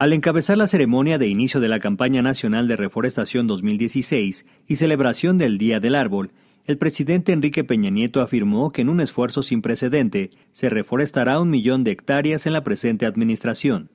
Al encabezar la ceremonia de inicio de la campaña nacional de reforestación 2016 y celebración del Día del Árbol, el presidente Enrique Peña Nieto afirmó que en un esfuerzo sin precedente se reforestará un millón de hectáreas en la presente administración.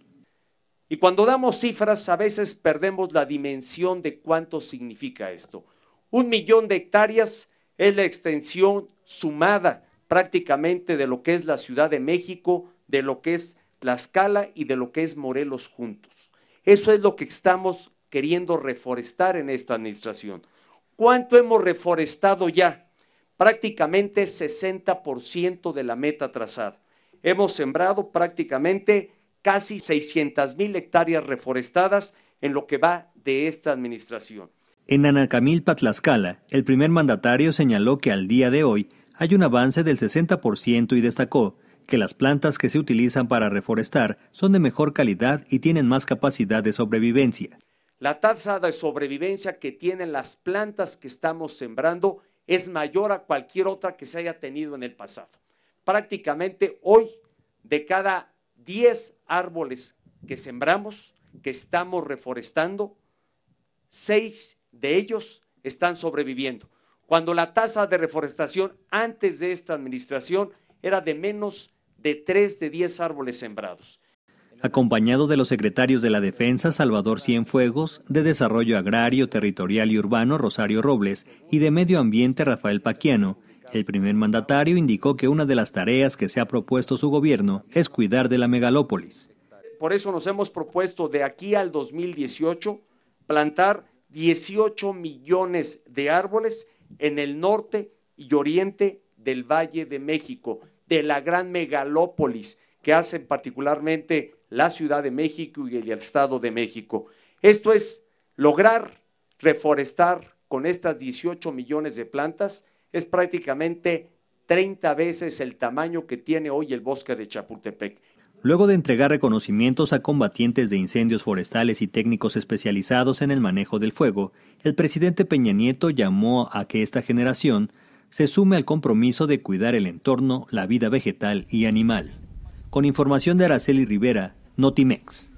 Y cuando damos cifras a veces perdemos la dimensión de cuánto significa esto. Un millón de hectáreas es la extensión sumada prácticamente de lo que es la Ciudad de México, de lo que es Tlaxcala y de lo que es Morelos juntos. Eso es lo que estamos queriendo reforestar en esta administración. ¿Cuánto hemos reforestado ya? Prácticamente 60% de la meta trazada. Hemos sembrado prácticamente casi 600 mil hectáreas reforestadas en lo que va de esta administración. En Anacamilpa, Tlaxcala, el primer mandatario señaló que al día de hoy hay un avance del 60% y destacó que las plantas que se utilizan para reforestar son de mejor calidad y tienen más capacidad de sobrevivencia. La tasa de sobrevivencia que tienen las plantas que estamos sembrando es mayor a cualquier otra que se haya tenido en el pasado. Prácticamente hoy, de cada 10 árboles que sembramos, que estamos reforestando, 6 de ellos están sobreviviendo. Cuando la tasa de reforestación antes de esta administración era de menos de 3 de 10 árboles sembrados. Acompañado de los secretarios de la Defensa, Salvador Cienfuegos, de Desarrollo Agrario, Territorial y Urbano, Rosario Robles, y de Medio Ambiente, Rafael Paquiano, el primer mandatario indicó que una de las tareas que se ha propuesto su gobierno es cuidar de la megalópolis. Por eso nos hemos propuesto de aquí al 2018 plantar 18 millones de árboles en el norte y oriente del Valle de México de la gran megalópolis que hacen particularmente la Ciudad de México y el Estado de México. Esto es lograr reforestar con estas 18 millones de plantas, es prácticamente 30 veces el tamaño que tiene hoy el bosque de Chapultepec. Luego de entregar reconocimientos a combatientes de incendios forestales y técnicos especializados en el manejo del fuego, el presidente Peña Nieto llamó a que esta generación se sume al compromiso de cuidar el entorno, la vida vegetal y animal. Con información de Araceli Rivera, Notimex.